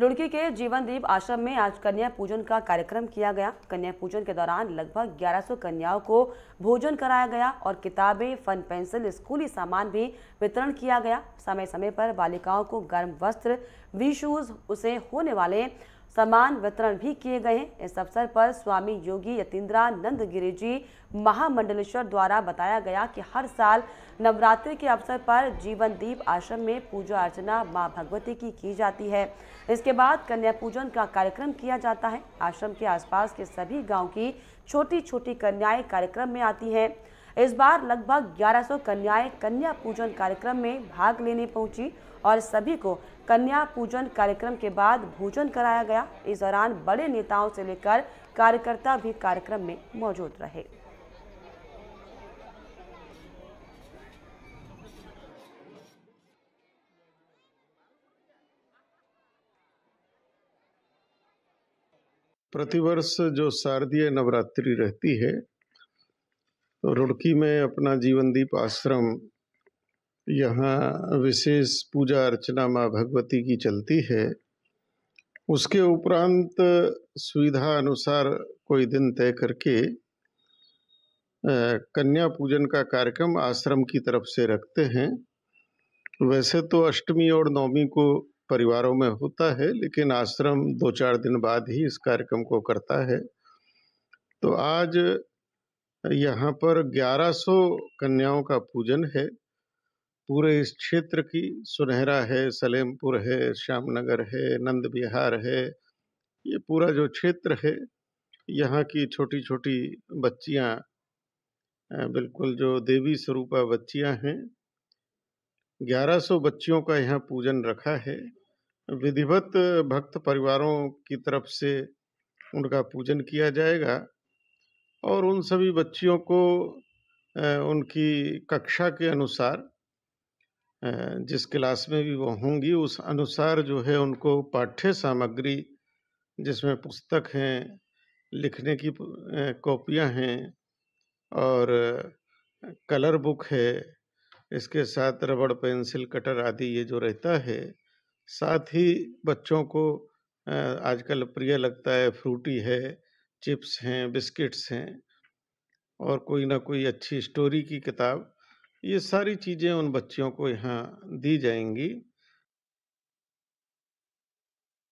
लुड़की के जीवनदीप आश्रम में आज कन्या पूजन का कार्यक्रम किया गया कन्या पूजन के दौरान लगभग 1100 कन्याओं को भोजन कराया गया और किताबें फन पेंसिल स्कूली सामान भी वितरण किया गया समय समय पर बालिकाओं को गर्म वस्त्र वी शूज उसे होने वाले समान वितरण भी किए गए हैं इस अवसर पर स्वामी योगी यतीन्द्रानंद गिरिजी महामंडलेश्वर द्वारा बताया गया कि हर साल नवरात्रि के अवसर पर जीवन दीप आश्रम में पूजा अर्चना मां भगवती की की जाती है इसके बाद कन्या पूजन का कार्यक्रम किया जाता है आश्रम के आसपास के सभी गाँव की छोटी छोटी कन्याएं कार्यक्रम में आती हैं इस बार लगभग 1100 कन्याएं कन्या पूजन कार्यक्रम में भाग लेने पहुंची और सभी को कन्या पूजन कार्यक्रम के बाद भोजन कराया गया इस दौरान बड़े नेताओं से लेकर कार्यकर्ता भी कार्यक्रम में मौजूद रहे प्रतिवर्ष जो शारदीय नवरात्रि रहती है तो रुड़की में अपना जीवनदीप आश्रम यहाँ विशेष पूजा अर्चना माँ भगवती की चलती है उसके उपरांत सुविधा अनुसार कोई दिन तय करके कन्या पूजन का कार्यक्रम आश्रम की तरफ से रखते हैं वैसे तो अष्टमी और नवमी को परिवारों में होता है लेकिन आश्रम दो चार दिन बाद ही इस कार्यक्रम को करता है तो आज यहाँ पर 1100 कन्याओं का पूजन है पूरे इस क्षेत्र की सुनहरा है सलेमपुर है श्यामनगर है नंद विहार है ये पूरा जो क्षेत्र है यहाँ की छोटी छोटी बच्चियाँ बिल्कुल जो देवी स्वरूपा बच्चियाँ हैं 1100 बच्चियों का यहाँ पूजन रखा है विधिवत भक्त परिवारों की तरफ से उनका पूजन किया जाएगा और उन सभी बच्चियों को उनकी कक्षा के अनुसार जिस क्लास में भी वो होंगी उस अनुसार जो है उनको पाठ्य सामग्री जिसमें पुस्तक हैं लिखने की कॉपियां हैं और कलर बुक है इसके साथ रबड़ पेंसिल कटर आदि ये जो रहता है साथ ही बच्चों को आजकल प्रिय लगता है फ्रूटी है चिप्स हैं बिस्किट्स हैं और कोई ना कोई अच्छी स्टोरी की किताब ये सारी चीज़ें उन बच्चों को यहाँ दी जाएंगी